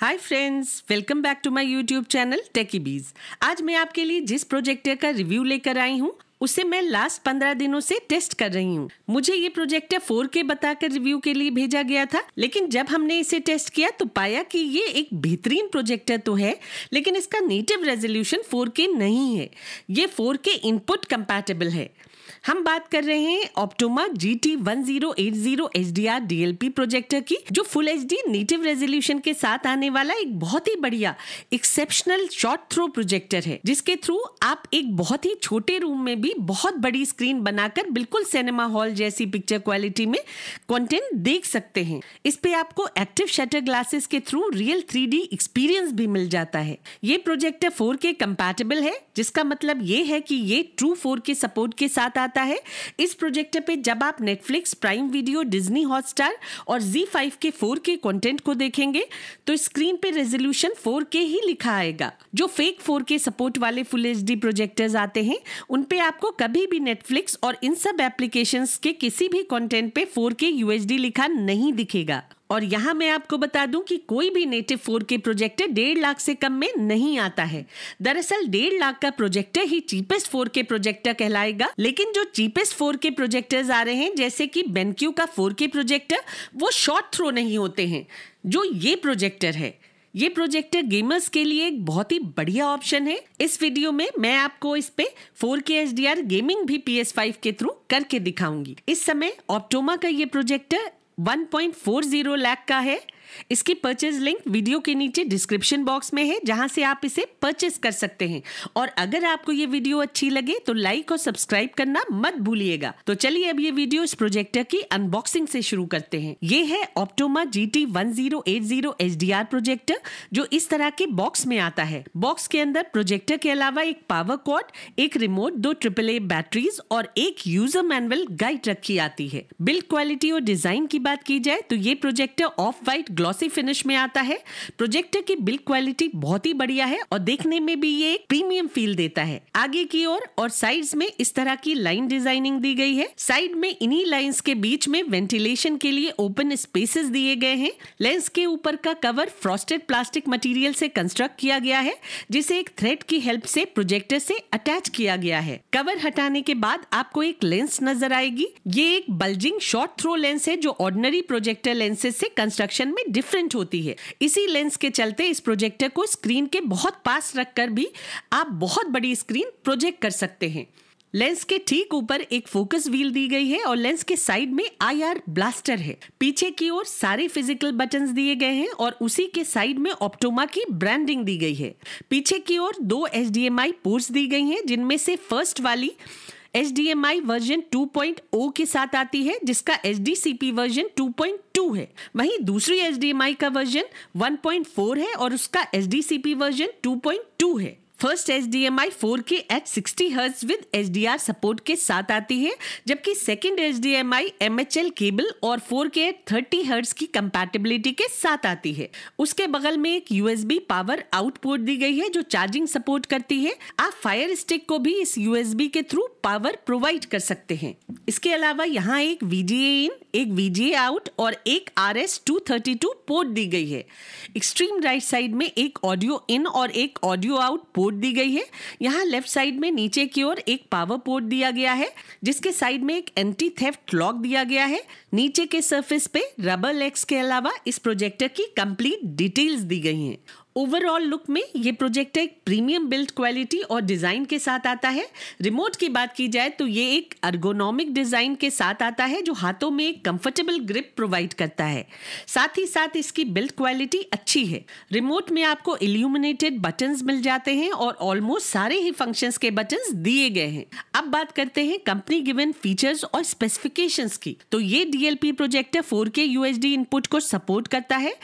hi friends welcome back to my YouTube channel Techy Beej आज मैं आपके लिए जिस प्रोजेक्टर का रिव्यू लेकर आई हूँ उसे मैं लास्ट पंद्रह दिनों से टेस्ट कर रही हूँ मुझे ये प्रोजेक्टर फोर के बताकर रिव्यू के लिए भेजा गया था लेकिन जब हमने इसे टेस्ट किया तो पाया कि ये एक बेहतरीन प्रोजेक्टर तो है लेकिन इसका नेटिव रेजोल्यूशन के नहीं है ये के इनपुट कंपैटिबल है हम बात कर रहे हैं Optoma G T one zero eight zero H D R D L P projector की जो full H D native resolution के साथ आने वाला एक बहुत ही बढ़िया एक्सेप्शनल शॉर्ट थ्रो प्रोजेक्टर है जिसके थ्रू आप एक बहुत ही छोटे रूम में भी बहुत बड़ी स्क्रीन बनाकर बिल्कुल सिनेमा हॉल जैसी पिक्चर क्वालिटी में कॉन्टेंट देख सकते हैं इस पे आपको एक्टिव शटर ग्लासेस के through real three D experience भी मिल जाता है ये प्रोजेक्टर फोर के कंपैटिबल है जिसका मतलब ये है की ये ट्रू फोर के सपोर्ट के साथ आता आता है इस प्रोजेक्ट पे जब आप Netflix Prime Video Disney Hotstar और जी फाइव के फोर के कॉन्टेंट को देखेंगे तो स्क्रीन पे रेजोल्यूशन फोर के ही लिखा आएगा जो फेक फोर के सपोर्ट वाले फुल एच डी प्रोजेक्टर्स आते हैं उन पे आपको कभी भी नेटफ्लिक्स और इन सब एप्लीकेशन के किसी भी कॉन्टेंट पे फोर के यूएचडी लिखा नहीं दिखेगा और यहाँ मैं आपको बता दूं कि कोई भी नेटिव फोर के प्रोजेक्टर डेढ़ लाख से कम में नहीं आता है दरअसल डेढ़ लाख का प्रोजेक्टर ही चीपेस्ट फोर के प्रोजेक्टर कहलाएगा लेकिन जो चीपेस्ट फोर के प्रोजेक्टर्स आ रहे हैं जैसे कि बेनक्यू का फोर के प्रोजेक्टर वो शॉर्ट थ्रो नहीं होते हैं जो ये प्रोजेक्टर है ये प्रोजेक्टर गेमर्स के लिए एक बहुत ही बढ़िया ऑप्शन है इस वीडियो में मैं आपको इस पे 4K HDR गेमिंग भी PS5 के थ्रू करके दिखाऊंगी इस समय ऑप्टोमा का ये प्रोजेक्टर 1.40 लाख का है इसकी परचेज लिंक वीडियो के नीचे डिस्क्रिप्शन बॉक्स में है जहां से आप इसे परचेज कर सकते हैं और अगर आपको ये वीडियो अच्छी लगे तो लाइक और सब्सक्राइब करना मत भूलिएगा तो चलिए अब ये वीडियो इस प्रोजेक्टर की अनबॉक्सिंग से शुरू करते हैं ये है Optoma G T one zero eight zero H D R projector जो इस तरह के बॉक्स में आता है बॉक्स के अंदर प्रोजेक्टर के अलावा एक पावर कॉर्ड एक रिमोट दो ट्रिपल ए बैटरीज और एक यूजर मैनुअल गाइड रखी आती है बिल्ड क्वालिटी और डिजाइन की बात की जाए तो ये projector off white glossy finish में आता है प्रोजेक्टर की बिल्ड क्वालिटी बहुत ही बढ़िया है और देखने में भी ये प्रीमियम फील देता है आगे की ओर और, और साइड्स में इस तरह की लाइन डिजाइनिंग दी गई है साइड में इन्हीं लाइंस के बीच में वेंटिलेशन के लिए ओपन स्पेसेस दिए गए हैं लेंस के ऊपर का कवर फ्रॉस्टेड प्लास्टिक मटेरियल से कंस्ट्रक्ट किया गया है जिसे एक थ्रेड की हेल्प से प्रोजेक्टर से अटैच किया गया है कवर हटाने के बाद आपको एक लेंस नजर आएगी ये एक बल्जिंग शॉर्ट थ्रो लेंस है जो ऑर्डिनरी प्रोजेक्टर लेंसेज से कंस्ट्रक्शन में डिफरेंट होती है इसी लेंस के चलते इस प्रोजेक्टर को स्क्रीन के बहुत पास रखकर भी आप बहुत बड़ी स्क्रीन प्रोजेक्ट कर सकते हैं लेंस के ठीक ऊपर एक फोकस व्हील दी गई है और लेंस के साइड में आईआर ब्लास्टर है पीछे की ओर सारे फिजिकल बटन्स दिए गए हैं और उसी के साइड में ऑप्टोमा की ब्रांडिंग दी गई है पीछे की ओर दो एच पोर्ट्स दी गई हैं जिनमें से फर्स्ट वाली H D M I version two point O के साथ आती है जिसका H D C P version two point two है वहीं दूसरी एच डी एम आई का वर्जन वन पॉइंट फोर है और उसका H D C P version two point two है first H D M I four K H sixty hertz with H D R support के साथ आती है जबकि second H D M I M H L cable और four K thirty hertz की compatibility के साथ आती है उसके बगल में एक U S B power output दी गई है जो चार्जिंग सपोर्ट करती है आप फायर स्टिक को भी इस यू एस बी के थ्रू पावर प्रोवाइड कर सकते हैं इसके अलावा यहाँ एक वी जी ए इन एक वी जी ए आउट और एक R S two thirty two port दी गई है एक्सट्रीम राइट साइड में एक ऑडियो इन और एक ऑडियो आउट पोर्ट पोर्ट दी गई है यहाँ लेफ्ट साइड में नीचे की ओर एक पावर पोर्ट दिया गया है जिसके साइड में एक एंटी थेफ्ट लॉक दिया गया है नीचे के सरफेस पे रबर लेग्स के अलावा इस प्रोजेक्टर की कंप्लीट डिटेल्स दी गई हैं ओवरऑल लुक में ये प्रोजेक्ट एक प्रीमियम बिल्ड क्वालिटी और डिज़ाइन के साथ आता है रिमोट की बात की जाए तो ये एक अर्गोनॉमिक डिज़ाइन के साथ आता है जो हाथों में एक कंफर्टेबल ग्रिप प्रोवाइड करता है साथ ही साथ इसकी बिल्ड क्वालिटी अच्छी है रिमोट में आपको इल्यूमिनेटेड बटन मिल जाते हैं और ऑलमोस्ट सारे ही फंक्शन के बटन दिए गए हैं अब बात करते हैं कंपनी गिवन फीचर्स और स्पेसिफिकेशन की तो ये DLP projector 4K UHD input को सपोर्ट करता है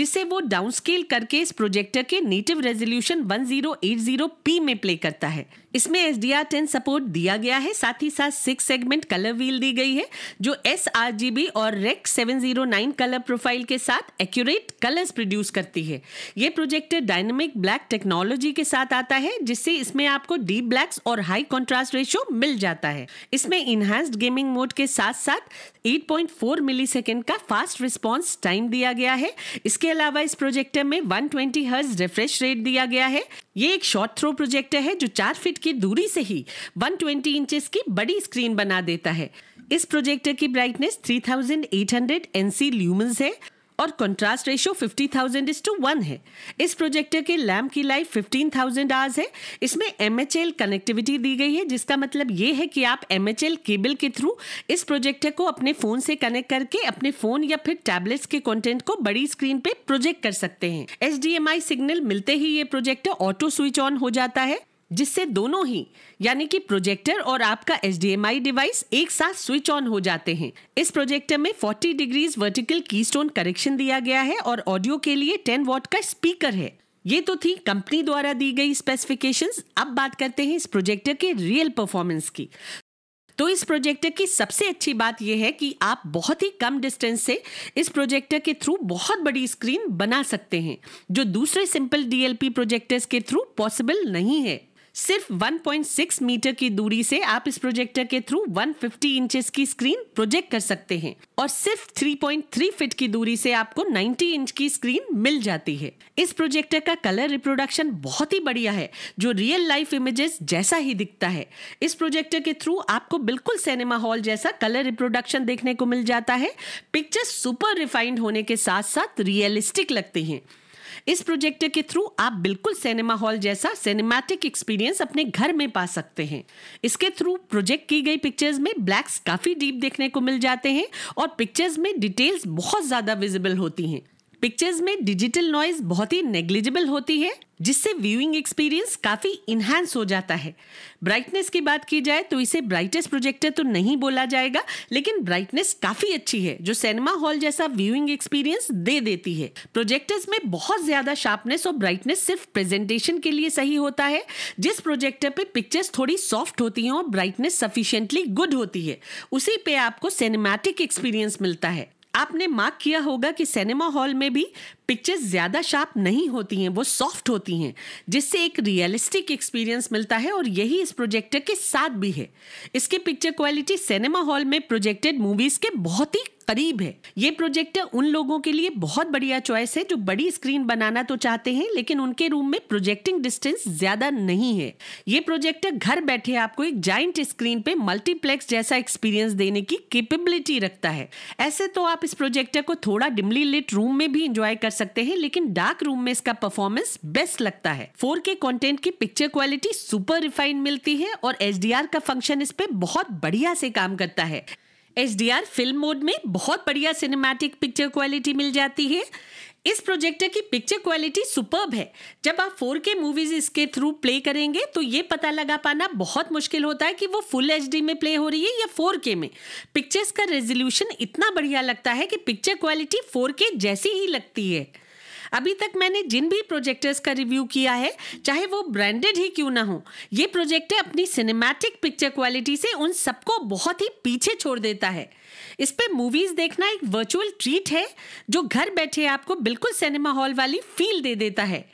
जिसे वो स्केल करके इस प्रोजेक्ट प्रोजेक्टर के नेटिव रेजोल्यूशन 1080p में प्ले करता है इसमें S D R ten support दिया गया है साथ ही साथ सिक्स सेगमेंट कलर व्हील दी गई है जो एस आर जी बी और rec seven zero nine colour profile के साथ एक्यूरेट कलर्स प्रोड्यूस करती है ये प्रोजेक्टर डायनेमिक ब्लैक टेक्नोलॉजी के साथ आता है जिससे इसमें आपको डीप ब्लैक्स और हाई कॉन्ट्रास्ट रेशियो मिल जाता है इसमें इनहेंस्ड गेमिंग मोड के साथ साथ eight point four millisecond का फास्ट रिस्पॉन्स टाइम दिया गया है इसके अलावा इस प्रोजेक्टर में one twenty hertz refresh rate दिया गया है ये एक शॉर्ट थ्रो प्रोजेक्टर है जो चार फीट की दूरी से ही 120 ट्वेंटी इंचेस की बड़ी स्क्रीन बना देता है इस प्रोजेक्टर की ब्राइटनेस 3800 एनसी ल्यूमेंस है और contrast ratio 50,000 is to one है इस प्रोजेक्टर के लैम्प की लाइफ 15,000 आवर्स है इसमें एम कनेक्टिविटी दी गई है जिसका मतलब ये है कि आप एम केबल के थ्रू इस प्रोजेक्टर को अपने फ़ोन से कनेक्ट करके अपने फ़ोन या फिर टैबलेट्स के कंटेंट को बड़ी स्क्रीन पे प्रोजेक्ट कर सकते हैं एच सिग्नल मिलते ही ये प्रोजेक्टर ऑटो स्विच ऑन हो जाता है जिससे दोनों ही यानी कि प्रोजेक्टर और आपका एच डिवाइस एक साथ स्विच ऑन हो जाते हैं इस प्रोजेक्टर में 40 डिग्रीज वर्टिकल कीस्टोन करेक्शन दिया गया है और ऑडियो के लिए 10 वॉट का स्पीकर है ये तो थी कंपनी द्वारा दी गई स्पेसिफिकेशंस अब बात करते हैं इस प्रोजेक्टर के रियल परफॉर्मेंस की तो इस प्रोजेक्टर की सबसे अच्छी बात यह है कि आप बहुत ही कम डिस्टेंस से इस प्रोजेक्टर के थ्रू बहुत बड़ी स्क्रीन बना सकते हैं जो दूसरे सिंपल डीएलपी प्रोजेक्टर्स के थ्रू पॉसिबल नहीं है सिर्फ 1.6 मीटर की दूरी से आप इस प्रोजेक्टर के थ्रू 150 फिफ्टी इंचेस की स्क्रीन प्रोजेक्ट कर सकते हैं और सिर्फ 3.3 फीट की दूरी से आपको 90 इंच की स्क्रीन मिल जाती है इस प्रोजेक्टर का कलर रिप्रोडक्शन बहुत ही बढ़िया है जो रियल लाइफ इमेजेस जैसा ही दिखता है इस प्रोजेक्टर के थ्रू आपको बिल्कुल सिनेमा हॉल जैसा कलर रिप्रोडक्शन देखने को मिल जाता है पिक्चर सुपर रिफाइंड होने के साथ साथ रियलिस्टिक लगते हैं इस प्रोजेक्टर के थ्रू आप बिल्कुल सिनेमा हॉल जैसा सिनेमैटिक एक्सपीरियंस अपने घर में पा सकते हैं इसके थ्रू प्रोजेक्ट की गई पिक्चर्स में ब्लैक्स काफ़ी डीप देखने को मिल जाते हैं और पिक्चर्स में डिटेल्स बहुत ज़्यादा विजिबल होती हैं पिक्चर्स में डिजिटल नॉइज बहुत ही नेग्लिजिबल होती है जिससे व्यूइंग एक्सपीरियंस काफ़ी इनहस हो जाता है ब्राइटनेस की बात की जाए तो इसे ब्राइटेस्ट प्रोजेक्टर तो नहीं बोला जाएगा लेकिन ब्राइटनेस काफ़ी अच्छी है जो सिनेमा हॉल जैसा व्यूइंग एक्सपीरियंस दे देती है प्रोजेक्टर्स में बहुत ज़्यादा शार्पनेस और ब्राइटनेस सिर्फ प्रेजेंटेशन के लिए सही होता है जिस प्रोजेक्टर पे पिक्चर्स थोड़ी सॉफ्ट होती है और ब्राइटनेस सफिशियंटली गुड होती है उसी पे आपको सिनेमैटिक एक्सपीरियंस मिलता है आपने मार्क किया होगा कि सिनेमा हॉल में भी पिक्चर्स ज़्यादा शार्प नहीं होती हैं वो सॉफ्ट होती हैं जिससे एक रियलिस्टिक एक्सपीरियंस मिलता है और यही इस प्रोजेक्टर के साथ भी है इसकी पिक्चर क्वालिटी सिनेमा हॉल में प्रोजेक्टेड मूवीज़ के बहुत ही करीब है ये प्रोजेक्टर उन लोगों के लिए बहुत बढ़िया चॉइस है जो बड़ी स्क्रीन बनाना तो चाहते हैं लेकिन उनके रूम में प्रोजेक्टिंग डिस्टेंस ज्यादा नहीं है ये प्रोजेक्टर घर बैठे आपको एक जाइंट स्क्रीन पे मल्टीप्लेक्स जैसा एक्सपीरियंस देने की केपेबिलिटी रखता है ऐसे तो आप इस प्रोजेक्टर को थोड़ा डिमली लिट रूम में भी इंजॉय कर सकते हैं लेकिन डार्क रूम में इसका परफॉर्मेंस बेस्ट लगता है फोर के कॉन्टेंट की पिक्चर क्वालिटी सुपर रिफाइंड मिलती है और एच का फंक्शन इस पे बहुत बढ़िया से काम करता है एच फिल्म मोड में बहुत बढ़िया सिनेमैटिक पिक्चर क्वालिटी मिल जाती है इस प्रोजेक्टर की पिक्चर क्वालिटी सुपर्ब है जब आप 4K मूवीज इसके थ्रू प्ले करेंगे तो ये पता लगा पाना बहुत मुश्किल होता है कि वो फुल एच में प्ले हो रही है या 4K में पिक्चर्स का रेजोल्यूशन इतना बढ़िया लगता है कि पिक्चर क्वालिटी 4K जैसी ही लगती है अभी तक मैंने जिन भी प्रोजेक्टर्स का रिव्यू किया है चाहे वो ब्रांडेड ही क्यों ना हो ये प्रोजेक्टर अपनी सिनेमैटिक पिक्चर क्वालिटी से उन सबको बहुत ही पीछे छोड़ देता है इस पे मूवीज देखना एक वर्चुअल ट्रीट है जो घर बैठे आपको बिल्कुल सिनेमा हॉल वाली फील दे देता है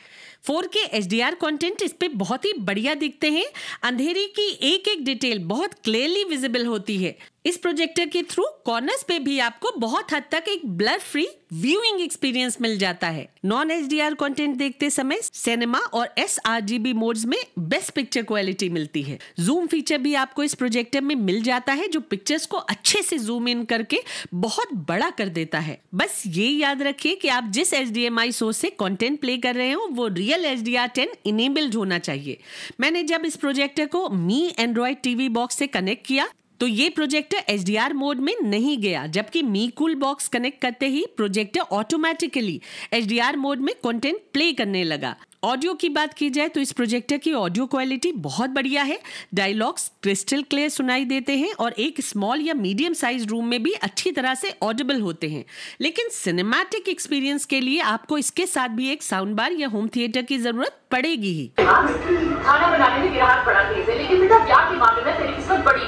4K HDR कॉन्टेंट इस पर बहुत ही बढ़िया दिखते हैं अंधेरे की एक एक डिटेल बहुत क्लियरली विजिबल होती है इस प्रोजेक्टर के थ्रू कॉर्नर्स पे भी आपको बहुत हद तक एक ब्लर फ्री व्यूइंग एक्सपीरियंस मिल जाता है non H D R content देखते समय सिनेमा और S R G B mode में बेस्ट पिक्चर क्वालिटी मिलती है जूम फीचर भी आपको इस प्रोजेक्टर में मिल जाता है जो पिक्चर्स को अच्छे से जूम इन करके बहुत बड़ा कर देता है बस ये याद रखिए कि आप जिस H D M I source से कॉन्टेंट प्ले कर रहे हो वो real H D R ten enabled होना चाहिए मैंने जब इस प्रोजेक्टर को मी एंड्रॉयड टीवी बॉक्स से कनेक्ट किया तो ये प्रोजेक्टर एच मोड में नहीं गया जबकि मी कूल बॉक्स कनेक्ट करते ही प्रोजेक्टर ऑटोमेटिकली एच मोड में कंटेंट प्ले करने लगा ऑडियो की बात की जाए तो इस प्रोजेक्टर की ऑडियो क्वालिटी बहुत बढ़िया है डायलॉग्स क्रिस्टल क्लियर सुनाई देते हैं और एक स्मॉल या मीडियम साइज रूम में भी अच्छी तरह से ऑडिबल होते हैं लेकिन सिनेमैटिक एक्सपीरियंस के लिए आपको इसके साथ भी एक साउंड बार या होम थिएटर की जरूरत पड़ेगी ही खाना बनाने में लेकिन बेटा तेरी किस्मत बड़ी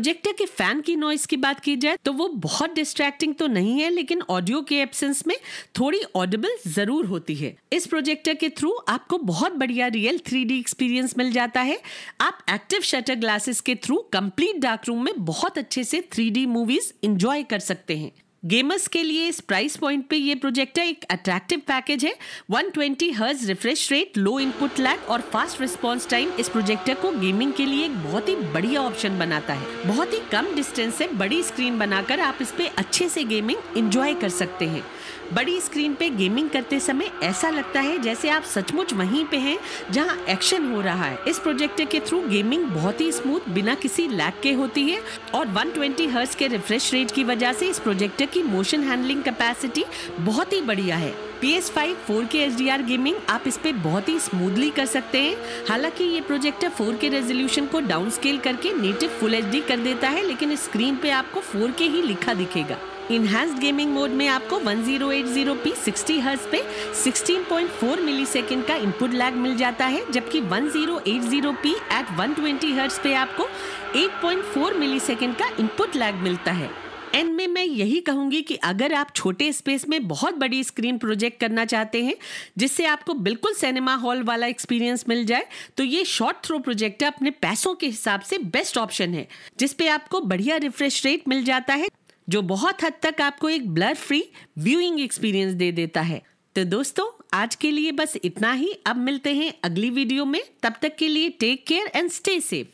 प्रोजेक्टर के फैन की नॉइस की बात की जाए तो वो बहुत डिस्ट्रैक्टिंग तो नहीं है लेकिन ऑडियो के एब्सेंस में थोड़ी ऑडिबल जरूर होती है इस प्रोजेक्टर के थ्रू आपको बहुत बढ़िया रियल थ्री एक्सपीरियंस मिल जाता है आप एक्टिव शटर ग्लासेस के थ्रू कंप्लीट डार्क रूम में बहुत अच्छे से थ्री मूवीज इंजॉय कर सकते हैं गेमर्स के लिए इस प्राइस पॉइंट पे ये प्रोजेक्टर एक अट्रैक्टिव पैकेज है 120 twenty hertz refresh rate low input lag और फास्ट रिस्पॉन्स टाइम इस प्रोजेक्टर को गेमिंग के लिए एक बहुत ही बढ़िया ऑप्शन बनाता है बहुत ही कम डिस्टेंस से बड़ी स्क्रीन बनाकर आप इस पे अच्छे से गेमिंग एंजॉय कर सकते हैं बड़ी स्क्रीन पे गेमिंग करते समय ऐसा लगता है जैसे आप सचमुच वहीं पे हैं जहां एक्शन हो रहा है इस प्रोजेक्टर के थ्रू गेमिंग बहुत ही स्मूथ बिना किसी लैग के होती है और 120 ट्वेंटी हर्ट्स के रिफ्रेश रेट की वजह से इस प्रोजेक्टर की मोशन हैंडलिंग कैपेसिटी बहुत ही बढ़िया है P S five four K H D R gaming आप इस पे बहुत ही स्मूथली कर सकते हैं हालांकि ये प्रोजेक्टर फोर के रेजोल्यूशन को डाउन स्केल करके नेटिव फुल एच डी कर देता है लेकिन स्क्रीन पे आपको फोर के ही लिखा दिखेगा इन्हांस्ड गेमिंग मोड में आपको 1080p 60 हर्ट्ज पे 16.4 मिलीसेकंड का इनपुट लैग मिल जाता है जबकि 1080p एट 120 हर्ट्ज पे आपको 8.4 मिलीसेकंड का इनपुट लैग मिलता है एंड में मैं यही कहूंगी कि अगर आप छोटे स्पेस में बहुत बड़ी स्क्रीन प्रोजेक्ट करना चाहते हैं जिससे आपको बिल्कुल सिनेमा हॉल वाला एक्सपीरियंस मिल जाए तो ये शॉर्ट थ्रो प्रोजेक्टर अपने पैसों के हिसाब से बेस्ट ऑप्शन है जिसपे आपको बढ़िया रिफ्रेश रेट मिल जाता है जो बहुत हद तक आपको एक ब्लर फ्री व्यूइंग एक्सपीरियंस दे देता है तो दोस्तों आज के लिए बस इतना ही अब मिलते हैं अगली वीडियो में तब तक के लिए take care and stay safe